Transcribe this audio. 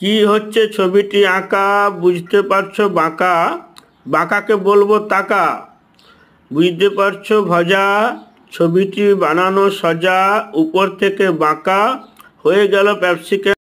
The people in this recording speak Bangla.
কি হচ্ছে ছবিটি আঁকা বুঝতে পারছো বাঁকা বাঁকাকে বলবো তাকা বুঝতে পারছো ভজা ছবিটি বানানো সজা উপর থেকে বাঁকা হয়ে গেল ক্যাপসিকাম